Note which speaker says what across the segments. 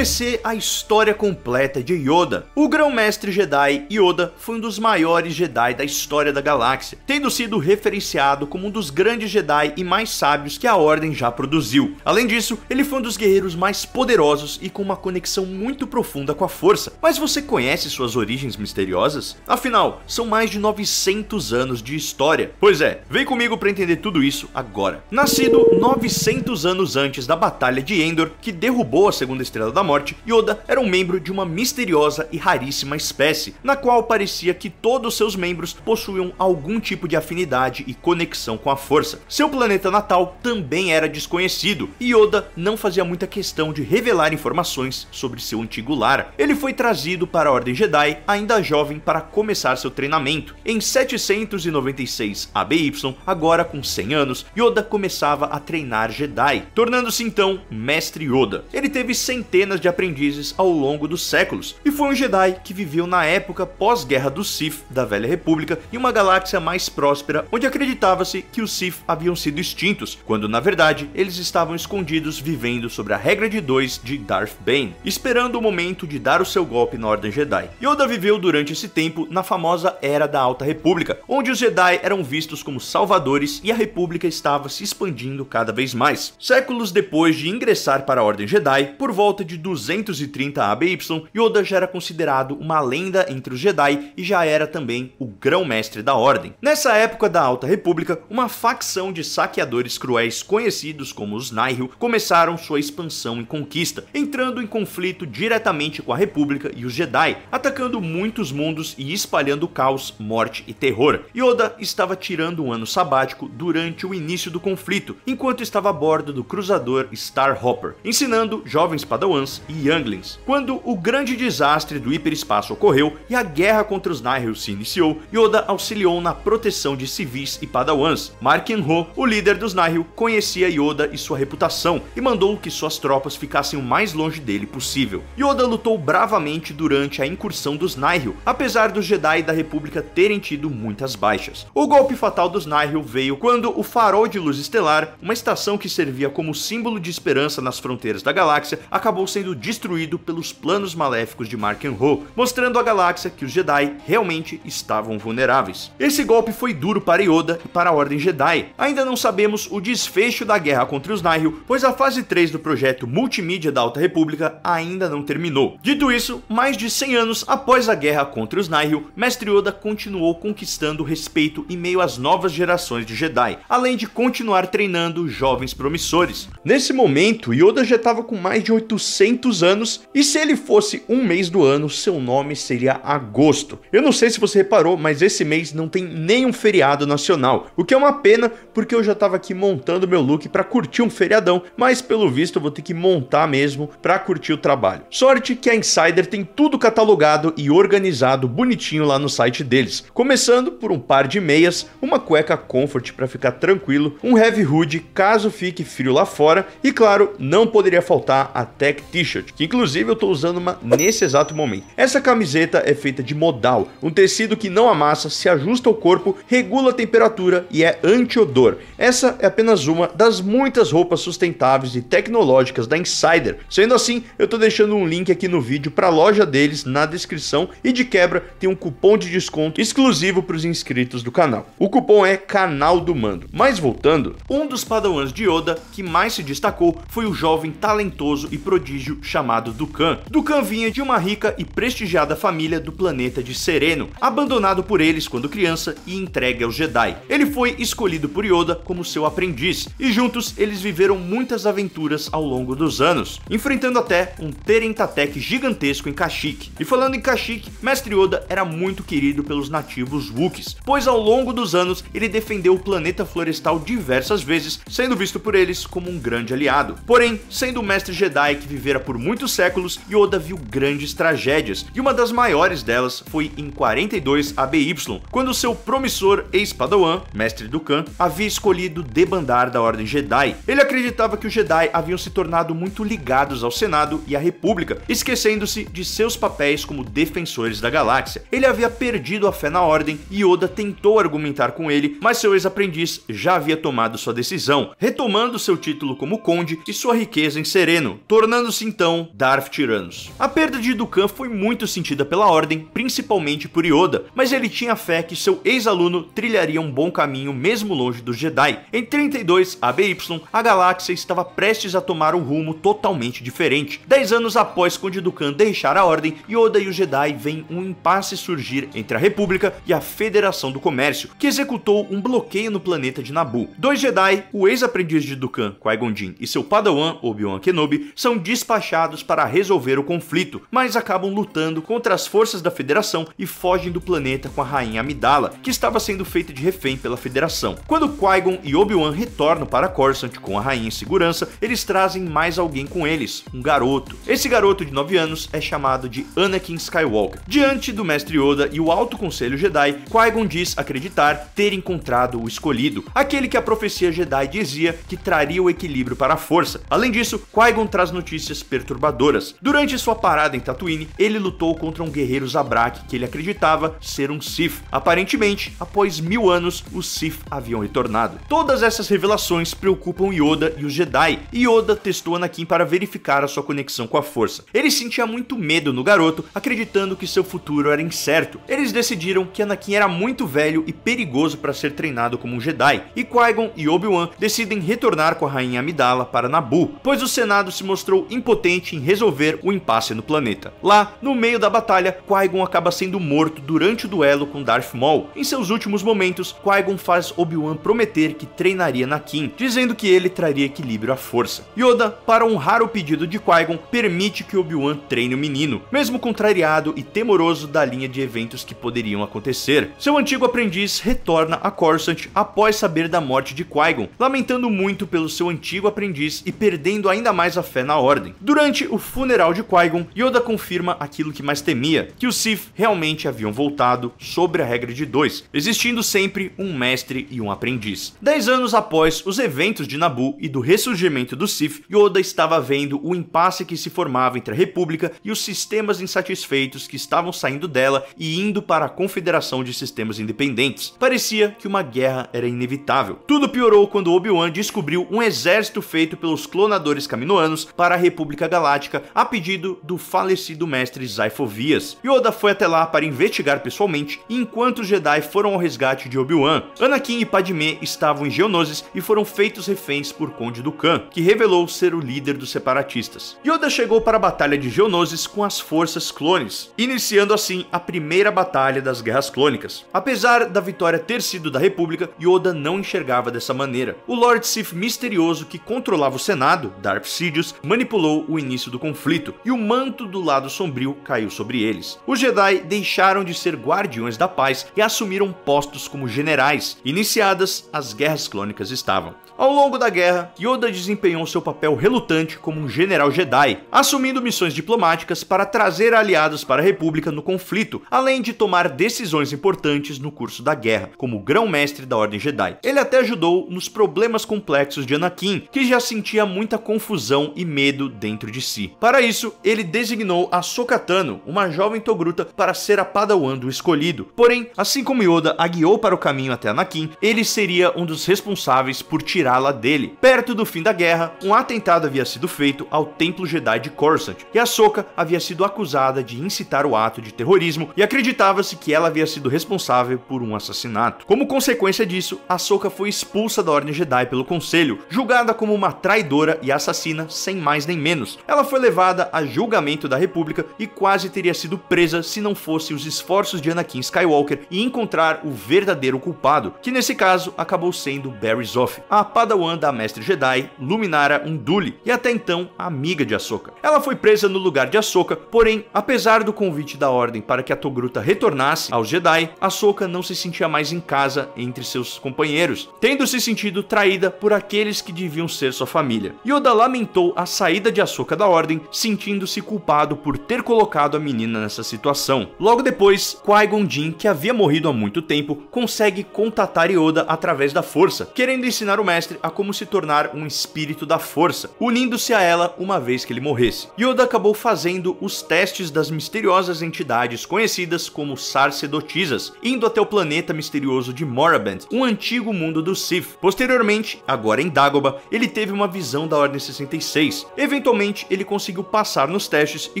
Speaker 1: conhecer a história completa de Yoda. O grão-mestre Jedi Yoda foi um dos maiores Jedi da história da galáxia, tendo sido referenciado como um dos grandes Jedi e mais sábios que a Ordem já produziu. Além disso, ele foi um dos guerreiros mais poderosos e com uma conexão muito profunda com a Força. Mas você conhece suas origens misteriosas? Afinal, são mais de 900 anos de história. Pois é, vem comigo para entender tudo isso agora. Nascido 900 anos antes da Batalha de Endor, que derrubou a Segunda Estrela da Morte, Yoda era um membro de uma misteriosa e raríssima espécie, na qual parecia que todos seus membros possuíam algum tipo de afinidade e conexão com a força. Seu planeta natal também era desconhecido, e Yoda não fazia muita questão de revelar informações sobre seu antigo lar. Ele foi trazido para a Ordem Jedi ainda jovem para começar seu treinamento. Em 796 ABY, agora com 100 anos, Yoda começava a treinar Jedi, tornando-se então Mestre Yoda. Ele teve centenas dezenas de aprendizes ao longo dos séculos, e foi um Jedi que viveu na época pós-guerra do Sith da Velha República em uma galáxia mais próspera, onde acreditava-se que os Sith haviam sido extintos, quando na verdade eles estavam escondidos vivendo sobre a regra de dois de Darth Bane, esperando o momento de dar o seu golpe na Ordem Jedi. Yoda viveu durante esse tempo na famosa Era da Alta República, onde os Jedi eram vistos como salvadores e a República estava se expandindo cada vez mais. Séculos depois de ingressar para a Ordem Jedi, por volta de 230 ABY, Yoda já era considerado uma lenda entre os Jedi e já era também o grão-mestre da Ordem. Nessa época da Alta República, uma facção de saqueadores cruéis conhecidos como os Nihil começaram sua expansão e conquista, entrando em conflito diretamente com a República e os Jedi, atacando muitos mundos e espalhando caos, morte e terror. Yoda estava tirando um ano sabático durante o início do conflito, enquanto estava a bordo do cruzador Starhopper, ensinando jovens padawans e Younglings, quando o grande desastre do hiperespaço ocorreu e a guerra contra os Nihil se iniciou, Yoda auxiliou na proteção de civis e padawans. Mark Enho, o líder dos Nihil, conhecia Yoda e sua reputação e mandou que suas tropas ficassem o mais longe dele possível. Yoda lutou bravamente durante a incursão dos Nihil, apesar dos Jedi da República terem tido muitas baixas. O golpe fatal dos Nihil veio quando o farol de luz estelar, uma estação que servia como símbolo de esperança nas fronteiras da galáxia, acabou sendo sendo destruído pelos planos maléficos de Ho, mostrando à galáxia que os Jedi realmente estavam vulneráveis. Esse golpe foi duro para Yoda e para a Ordem Jedi. Ainda não sabemos o desfecho da guerra contra os Nihil, pois a fase 3 do projeto multimídia da Alta República ainda não terminou. Dito isso, mais de 100 anos após a guerra contra os Nihil, Mestre Yoda continuou conquistando respeito em meio às novas gerações de Jedi, além de continuar treinando jovens promissores. Nesse momento, Yoda já estava com mais de 800 200 anos, e se ele fosse um mês do ano, seu nome seria agosto. Eu não sei se você reparou, mas esse mês não tem nenhum feriado nacional, o que é uma pena porque eu já estava aqui montando meu look para curtir um feriadão, mas pelo visto eu vou ter que montar mesmo para curtir o trabalho. Sorte que a Insider tem tudo catalogado e organizado bonitinho lá no site deles, começando por um par de meias, uma cueca comfort para ficar tranquilo, um heavy hood caso fique frio lá fora e claro, não poderia faltar a tech t t-shirt, que inclusive eu estou usando uma nesse exato momento. Essa camiseta é feita de modal, um tecido que não amassa, se ajusta ao corpo, regula a temperatura e é anti-odor. Essa é apenas uma das muitas roupas sustentáveis e tecnológicas da Insider. Sendo assim, eu estou deixando um link aqui no vídeo para a loja deles na descrição e de quebra tem um cupom de desconto exclusivo para os inscritos do canal. O cupom é Canal do Mando. Mas voltando, um dos padawans de Yoda que mais se destacou foi o jovem talentoso e prodígio índio chamado Dukan. Dukan vinha de uma rica e prestigiada família do planeta de Sereno, abandonado por eles quando criança e entregue ao Jedi. Ele foi escolhido por Yoda como seu aprendiz, e juntos eles viveram muitas aventuras ao longo dos anos, enfrentando até um Terentatec gigantesco em Kashyyyk. E falando em Kashyyyk, Mestre Yoda era muito querido pelos nativos Wookies, pois ao longo dos anos ele defendeu o planeta florestal diversas vezes, sendo visto por eles como um grande aliado. Porém, sendo o Mestre Jedi que vivera por muitos séculos, Yoda viu grandes tragédias, e uma das maiores delas foi em 42 ABY, quando seu promissor ex-padawan, mestre Dukan, havia escolhido debandar da Ordem Jedi. Ele acreditava que os Jedi haviam se tornado muito ligados ao Senado e à República, esquecendo-se de seus papéis como defensores da galáxia. Ele havia perdido a fé na Ordem e Yoda tentou argumentar com ele, mas seu ex-aprendiz já havia tomado sua decisão, retomando seu título como conde e sua riqueza em Sereno, tornando-se então Darth Tyrannus. A perda de Dukan foi muito sentida pela Ordem, principalmente por Yoda, mas ele tinha fé que seu ex-aluno trilharia um bom caminho mesmo longe dos Jedi. Em 32 ABY, a galáxia estava prestes a tomar um rumo totalmente diferente. Dez anos após Conde Dukan deixar a Ordem, Yoda e os Jedi veem um impasse surgir entre a República e a Federação do Comércio, que executou um bloqueio no planeta de Naboo. Dois Jedi, o ex-aprendiz de Dukan, Qui-Gon Jinn, e seu padawan, Obi-Wan Kenobi, são despachados despachados para resolver o conflito, mas acabam lutando contra as forças da Federação e fogem do planeta com a rainha Amidala, que estava sendo feita de refém pela Federação. Quando Qui-Gon e Obi-Wan retornam para Coruscant com a rainha em segurança, eles trazem mais alguém com eles, um garoto. Esse garoto de 9 anos é chamado de Anakin Skywalker. Diante do mestre Yoda e o Alto Conselho Jedi, Qui-Gon diz acreditar ter encontrado o escolhido, aquele que a profecia Jedi dizia que traria o equilíbrio para a força. Além disso, Qui-Gon traz notícias perturbadoras. Durante sua parada em Tatooine, ele lutou contra um guerreiro Zabrak que ele acreditava ser um Sith. Aparentemente, após mil anos, os Sith haviam retornado. Todas essas revelações preocupam Yoda e os Jedi, e Yoda testou Anakin para verificar a sua conexão com a força. Ele sentia muito medo no garoto, acreditando que seu futuro era incerto. Eles decidiram que Anakin era muito velho e perigoso para ser treinado como um Jedi, e Qui-Gon e Obi-Wan decidem retornar com a rainha Amidala para Naboo, pois o Senado se mostrou impossível impotente em resolver o impasse no planeta. Lá, no meio da batalha, Qui-Gon acaba sendo morto durante o duelo com Darth Maul. Em seus últimos momentos, Qui-Gon faz Obi-Wan prometer que treinaria Nakin, dizendo que ele traria equilíbrio à força. Yoda, para honrar o pedido de Qui-Gon, permite que Obi-Wan treine o menino, mesmo contrariado e temoroso da linha de eventos que poderiam acontecer. Seu antigo aprendiz retorna a Coruscant após saber da morte de Qui-Gon, lamentando muito pelo seu antigo aprendiz e perdendo ainda mais a fé na ordem. Durante o funeral de Qui-Gon, Yoda confirma aquilo que mais temia, que os Sith realmente haviam voltado sobre a regra de dois, existindo sempre um mestre e um aprendiz. Dez anos após os eventos de Naboo e do ressurgimento do Sith, Yoda estava vendo o impasse que se formava entre a República e os sistemas insatisfeitos que estavam saindo dela e indo para a Confederação de Sistemas Independentes. Parecia que uma guerra era inevitável. Tudo piorou quando Obi-Wan descobriu um exército feito pelos clonadores caminoanos para a República República Galáctica a pedido do falecido mestre Zaifovias. Yoda foi até lá para investigar pessoalmente enquanto os Jedi foram ao resgate de Obi-Wan. Anakin e Padmé estavam em Geonosis e foram feitos reféns por Conde Dukan, que revelou ser o líder dos separatistas. Yoda chegou para a Batalha de Geonosis com as forças clones, iniciando assim a primeira batalha das Guerras Clônicas. Apesar da vitória ter sido da República, Yoda não enxergava dessa maneira. O Lord Sith misterioso que controlava o Senado, Darth Sidious, manipulou o início do conflito, e o manto do lado sombrio caiu sobre eles. Os Jedi deixaram de ser guardiões da paz e assumiram postos como generais. Iniciadas as guerras clônicas estavam. Ao longo da guerra, Yoda desempenhou seu papel relutante como um general Jedi, assumindo missões diplomáticas para trazer aliados para a República no conflito, além de tomar decisões importantes no curso da guerra, como grão-mestre da Ordem Jedi. Ele até ajudou nos problemas complexos de Anakin, que já sentia muita confusão e medo dentro dentro de si. Para isso, ele designou a Sokatano, uma jovem Togruta, para ser a Padawan do escolhido. Porém, assim como Yoda a guiou para o caminho até Anakin, ele seria um dos responsáveis por tirá-la dele. Perto do fim da guerra, um atentado havia sido feito ao Templo Jedi de Coruscant, e a Soka havia sido acusada de incitar o ato de terrorismo e acreditava-se que ela havia sido responsável por um assassinato. Como consequência disso, a Soka foi expulsa da Ordem Jedi pelo Conselho, julgada como uma traidora e assassina sem mais nem menos menos, ela foi levada a julgamento da República e quase teria sido presa se não fosse os esforços de Anakin Skywalker e encontrar o verdadeiro culpado, que nesse caso acabou sendo Barry Zoff, a padawan da Mestre Jedi, Luminara Unduli e até então amiga de Ahsoka. Ela foi presa no lugar de Ahsoka, porém, apesar do convite da Ordem para que a Togruta retornasse aos Jedi, Ahsoka não se sentia mais em casa entre seus companheiros, tendo se sentido traída por aqueles que deviam ser sua família. Yoda lamentou a saída de Ahsoka Hisoka da Ordem, sentindo-se culpado por ter colocado a menina nessa situação. Logo depois, Qui-Gon Jinn, que havia morrido há muito tempo, consegue contatar Yoda através da força, querendo ensinar o mestre a como se tornar um espírito da força, unindo-se a ela uma vez que ele morresse. Yoda acabou fazendo os testes das misteriosas entidades conhecidas como sacerdotisas, indo até o planeta misterioso de Moraband, um antigo mundo do Sith. Posteriormente, agora em Dagobah, ele teve uma visão da Ordem 66. Eventualmente Finalmente, ele conseguiu passar nos testes e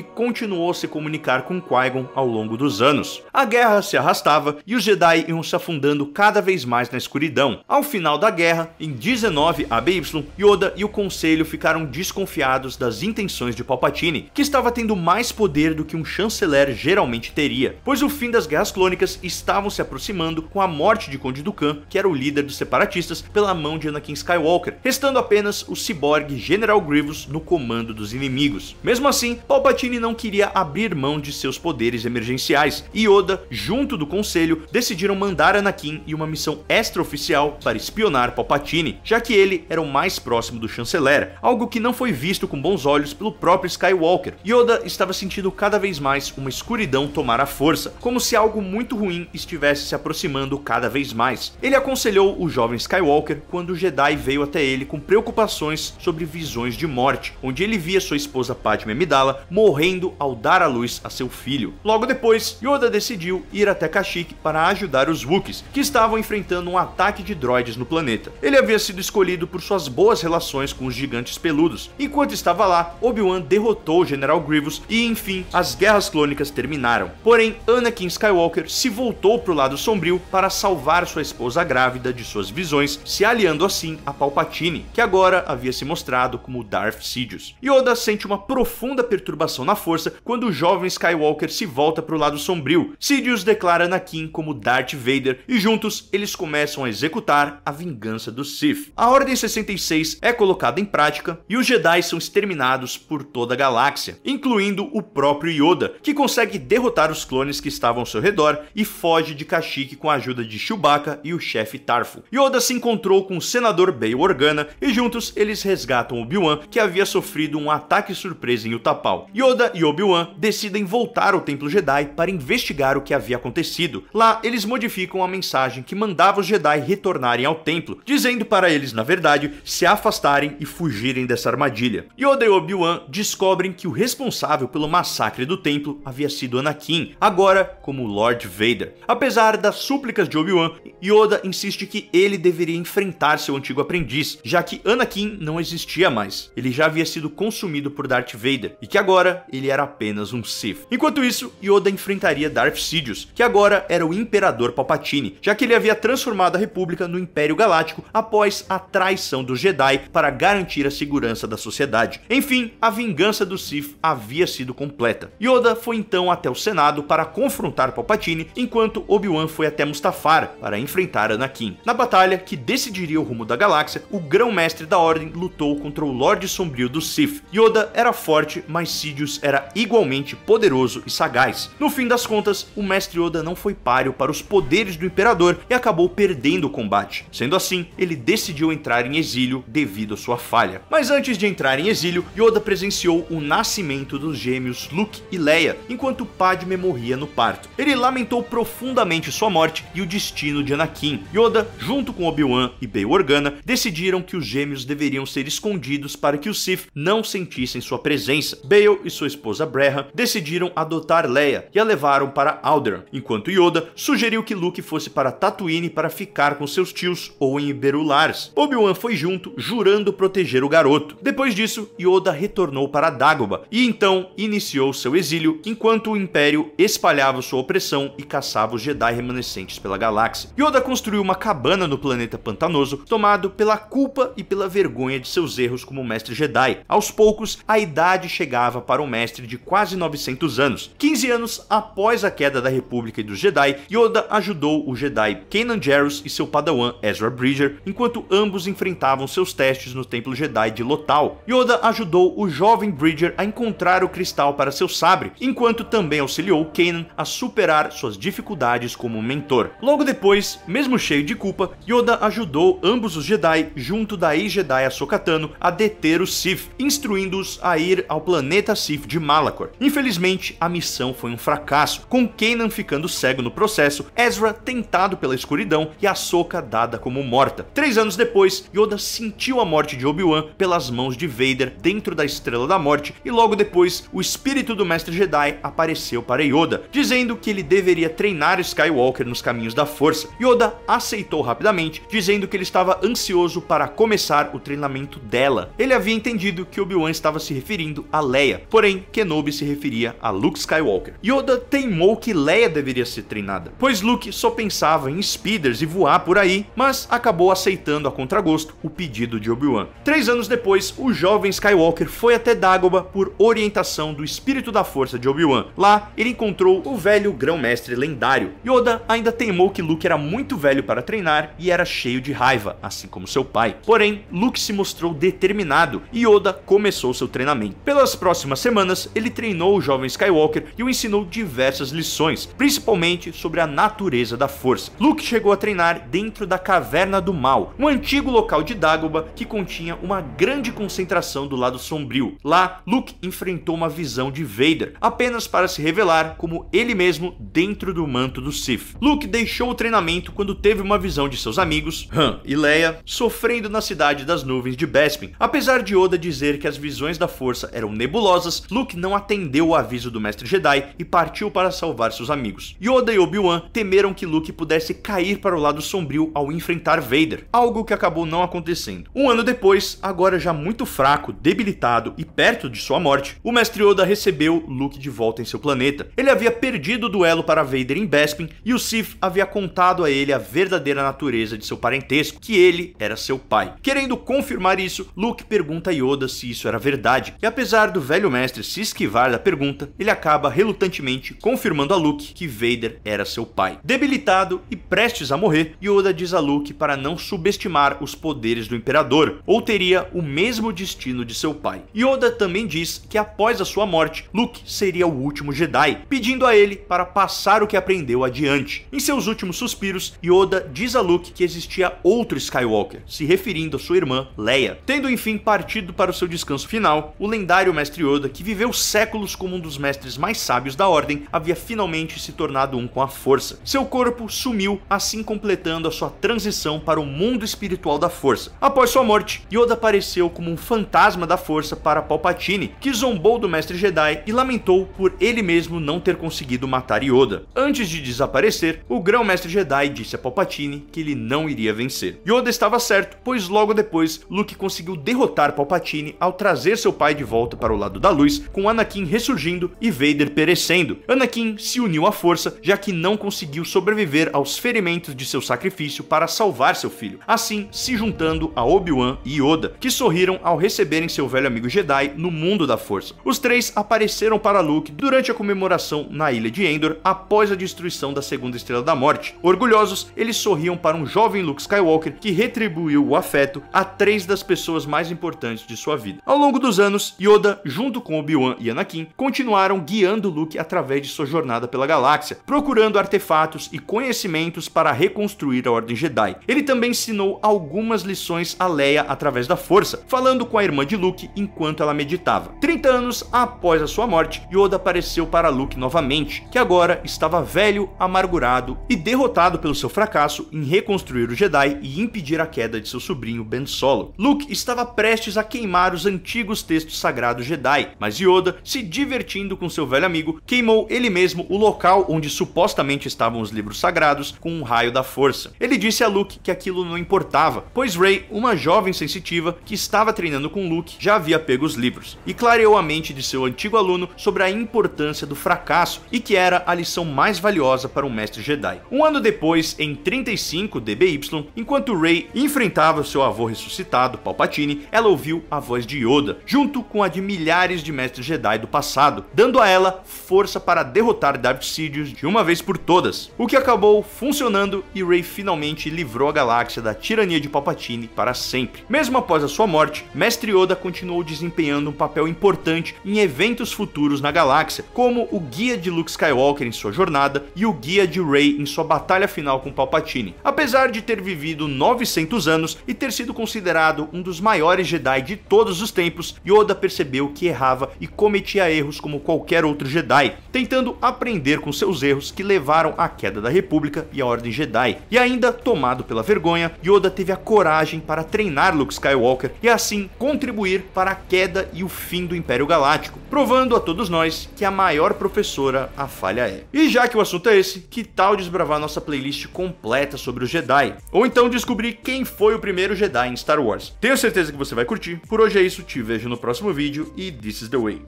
Speaker 1: continuou a se comunicar com Qui-Gon ao longo dos anos. A guerra se arrastava e os Jedi iam se afundando cada vez mais na escuridão. Ao final da guerra, em 19 ABY, Yoda e o Conselho ficaram desconfiados das intenções de Palpatine, que estava tendo mais poder do que um chanceler geralmente teria, pois o fim das guerras clônicas estavam se aproximando com a morte de Conde Dukan, que era o líder dos separatistas, pela mão de Anakin Skywalker, restando apenas o ciborgue General Grievous no comando comando dos inimigos. Mesmo assim, Palpatine não queria abrir mão de seus poderes emergenciais e Yoda, junto do conselho, decidiram mandar Anakin em uma missão extraoficial para espionar Palpatine, já que ele era o mais próximo do chanceler, algo que não foi visto com bons olhos pelo próprio Skywalker. Yoda estava sentindo cada vez mais uma escuridão tomar a força, como se algo muito ruim estivesse se aproximando cada vez mais. Ele aconselhou o jovem Skywalker quando o Jedi veio até ele com preocupações sobre visões de morte, onde ele ele via sua esposa Padme Amidala morrendo ao dar à luz a seu filho. Logo depois, Yoda decidiu ir até Kashyyyk para ajudar os Wookies que estavam enfrentando um ataque de droides no planeta. Ele havia sido escolhido por suas boas relações com os gigantes peludos. Enquanto estava lá, Obi-Wan derrotou o General Grievous e, enfim, as guerras clônicas terminaram. Porém, Anakin Skywalker se voltou para o lado sombrio para salvar sua esposa grávida de suas visões, se aliando assim a Palpatine, que agora havia se mostrado como Darth Sidious. Yoda sente uma profunda perturbação na força quando o jovem Skywalker se volta para o lado sombrio. Sidious declara Anakin como Darth Vader e juntos eles começam a executar a vingança do Sith. A Ordem 66 é colocada em prática e os Jedi são exterminados por toda a galáxia, incluindo o próprio Yoda, que consegue derrotar os clones que estavam ao seu redor e foge de Kashyyyk com a ajuda de Chewbacca e o chefe Tarfo. Yoda se encontrou com o senador Bail Organa e juntos eles resgatam Obi-Wan que havia sofrido um ataque surpresa em Utapau. Yoda e Obi-Wan decidem voltar ao Templo Jedi para investigar o que havia acontecido. Lá, eles modificam a mensagem que mandava os Jedi retornarem ao templo, dizendo para eles, na verdade, se afastarem e fugirem dessa armadilha. Yoda e Obi-Wan descobrem que o responsável pelo massacre do templo havia sido Anakin, agora como Lord Vader. Apesar das súplicas de Obi-Wan, Yoda insiste que ele deveria enfrentar seu antigo aprendiz, já que Anakin não existia mais. Ele já havia sido consumido por Darth Vader e que agora ele era apenas um Sith. Enquanto isso, Yoda enfrentaria Darth Sidious, que agora era o Imperador Palpatine, já que ele havia transformado a República no Império Galáctico após a traição dos Jedi para garantir a segurança da sociedade. Enfim, a vingança do Sith havia sido completa. Yoda foi então até o Senado para confrontar Palpatine, enquanto Obi-Wan foi até Mustafar para enfrentar Anakin. Na batalha que decidiria o rumo da galáxia, o grão-mestre da Ordem lutou contra o Lorde Sombrio do Sith, Yoda era forte, mas Sidious era igualmente poderoso e sagaz. No fim das contas, o mestre Yoda não foi páreo para os poderes do imperador e acabou perdendo o combate. Sendo assim, ele decidiu entrar em exílio devido à sua falha. Mas antes de entrar em exílio, Yoda presenciou o nascimento dos gêmeos Luke e Leia, enquanto Padme morria no parto. Ele lamentou profundamente sua morte e o destino de Anakin. Yoda, junto com Obi-Wan e Bail Organa, decidiram que os gêmeos deveriam ser escondidos para que o Sith não não sentissem sua presença. Bale e sua esposa Breha decidiram adotar Leia e a levaram para Alderaan, enquanto Yoda sugeriu que Luke fosse para Tatooine para ficar com seus tios ou em Iberulars. Obi-Wan foi junto, jurando proteger o garoto. Depois disso, Yoda retornou para Dagobah e então iniciou seu exílio enquanto o Império espalhava sua opressão e caçava os Jedi remanescentes pela galáxia. Yoda construiu uma cabana no planeta pantanoso, tomado pela culpa e pela vergonha de seus erros como mestre Jedi. Aos poucos a idade chegava para um mestre de quase 900 anos. 15 anos após a queda da República e dos Jedi, Yoda ajudou o Jedi Kanan Jarrus e seu padawan Ezra Bridger, enquanto ambos enfrentavam seus testes no Templo Jedi de Lotal. Yoda ajudou o jovem Bridger a encontrar o cristal para seu sabre, enquanto também auxiliou Kanan a superar suas dificuldades como mentor. Logo depois, mesmo cheio de culpa, Yoda ajudou ambos os Jedi junto da ex-Jedi Ahsoka Tano a deter o Sith, instruindo-os a ir ao planeta Sif de Malachor. Infelizmente, a missão foi um fracasso, com Kanan ficando cego no processo, Ezra tentado pela escuridão e Ahsoka dada como morta. Três anos depois, Yoda sentiu a morte de Obi-Wan pelas mãos de Vader dentro da Estrela da Morte e logo depois o espírito do Mestre Jedi apareceu para Yoda, dizendo que ele deveria treinar Skywalker nos caminhos da Força. Yoda aceitou rapidamente, dizendo que ele estava ansioso para começar o treinamento dela. Ele havia entendido que que Obi-Wan estava se referindo a Leia, porém Kenobi se referia a Luke Skywalker. Yoda teimou que Leia deveria ser treinada, pois Luke só pensava em speeders e voar por aí, mas acabou aceitando a contragosto o pedido de Obi-Wan. Três anos depois, o jovem Skywalker foi até Dagobah por orientação do Espírito da Força de Obi-Wan. Lá, ele encontrou o velho grão-mestre lendário. Yoda ainda teimou que Luke era muito velho para treinar e era cheio de raiva, assim como seu pai. Porém, Luke se mostrou determinado e Yoda começou seu treinamento. Pelas próximas semanas, ele treinou o jovem Skywalker e o ensinou diversas lições, principalmente sobre a natureza da força. Luke chegou a treinar dentro da Caverna do Mal, um antigo local de Dagobah que continha uma grande concentração do lado sombrio. Lá, Luke enfrentou uma visão de Vader, apenas para se revelar como ele mesmo dentro do manto do Sith. Luke deixou o treinamento quando teve uma visão de seus amigos, Han e Leia, sofrendo na cidade das nuvens de Bespin, apesar de Oda dizer que as visões da força eram nebulosas, Luke não atendeu o aviso do mestre Jedi e partiu para salvar seus amigos. Yoda e Obi-Wan temeram que Luke pudesse cair para o lado sombrio ao enfrentar Vader, algo que acabou não acontecendo. Um ano depois, agora já muito fraco, debilitado e perto de sua morte, o mestre Yoda recebeu Luke de volta em seu planeta. Ele havia perdido o duelo para Vader em Bespin e o Sith havia contado a ele a verdadeira natureza de seu parentesco, que ele era seu pai. Querendo confirmar isso, Luke pergunta a Yoda se isso era verdade, e apesar do velho mestre se esquivar da pergunta, ele acaba relutantemente confirmando a Luke que Vader era seu pai. Debilitado e prestes a morrer, Yoda diz a Luke para não subestimar os poderes do imperador, ou teria o mesmo destino de seu pai. Yoda também diz que após a sua morte, Luke seria o último Jedi, pedindo a ele para passar o que aprendeu adiante. Em seus últimos suspiros, Yoda diz a Luke que existia outro Skywalker, se referindo a sua irmã Leia, tendo enfim partido para o seu destino descanso final, o lendário mestre Yoda, que viveu séculos como um dos mestres mais sábios da ordem, havia finalmente se tornado um com a força. Seu corpo sumiu, assim completando a sua transição para o mundo espiritual da força. Após sua morte, Yoda apareceu como um fantasma da força para Palpatine, que zombou do mestre Jedi e lamentou por ele mesmo não ter conseguido matar Yoda. Antes de desaparecer, o grão-mestre Jedi disse a Palpatine que ele não iria vencer. Yoda estava certo, pois logo depois Luke conseguiu derrotar Palpatine ao ao trazer seu pai de volta para o lado da luz, com Anakin ressurgindo e Vader perecendo. Anakin se uniu à força, já que não conseguiu sobreviver aos ferimentos de seu sacrifício para salvar seu filho, assim se juntando a Obi-Wan e Yoda, que sorriram ao receberem seu velho amigo Jedi no mundo da força. Os três apareceram para Luke durante a comemoração na ilha de Endor após a destruição da segunda estrela da morte. Orgulhosos, eles sorriam para um jovem Luke Skywalker que retribuiu o afeto a três das pessoas mais importantes de sua vida. Ao longo dos anos, Yoda, junto com Obi-Wan e Anakin, continuaram guiando Luke através de sua jornada pela galáxia, procurando artefatos e conhecimentos para reconstruir a Ordem Jedi. Ele também ensinou algumas lições a Leia através da força, falando com a irmã de Luke enquanto ela meditava. 30 anos após a sua morte, Yoda apareceu para Luke novamente, que agora estava velho, amargurado e derrotado pelo seu fracasso em reconstruir o Jedi e impedir a queda de seu sobrinho Ben Solo. Luke estava prestes a queimar os antigos textos sagrados Jedi, mas Yoda, se divertindo com seu velho amigo, queimou ele mesmo o local onde supostamente estavam os livros sagrados com um raio da força. Ele disse a Luke que aquilo não importava, pois Rey, uma jovem sensitiva que estava treinando com Luke, já havia pego os livros, e clareou a mente de seu antigo aluno sobre a importância do fracasso e que era a lição mais valiosa para um mestre Jedi. Um ano depois, em 35 DBY, enquanto Rey enfrentava seu avô ressuscitado, Palpatine, ela ouviu a voz de Yoda, junto com a de milhares de mestres Jedi do passado, dando a ela força para derrotar Darth Sidious de uma vez por todas, o que acabou funcionando e Rey finalmente livrou a galáxia da tirania de Palpatine para sempre. Mesmo após a sua morte, Mestre Yoda continuou desempenhando um papel importante em eventos futuros na galáxia, como o guia de Luke Skywalker em sua jornada e o guia de Rey em sua batalha final com Palpatine. Apesar de ter vivido 900 anos e ter sido considerado um dos maiores Jedi de todos os tempos, Yoda percebeu que errava e cometia erros como qualquer outro Jedi, tentando aprender com seus erros que levaram à queda da República e à Ordem Jedi. E ainda, tomado pela vergonha, Yoda teve a coragem para treinar Luke Skywalker e assim contribuir para a queda e o fim do Império Galáctico, provando a todos nós que a maior professora a falha é. E já que o assunto é esse, que tal desbravar nossa playlist completa sobre os Jedi? Ou então descobrir quem foi o primeiro Jedi em Star Wars? Tenho certeza que você vai curtir. Por hoje é isso isso, te vejo no próximo vídeo e this is the way.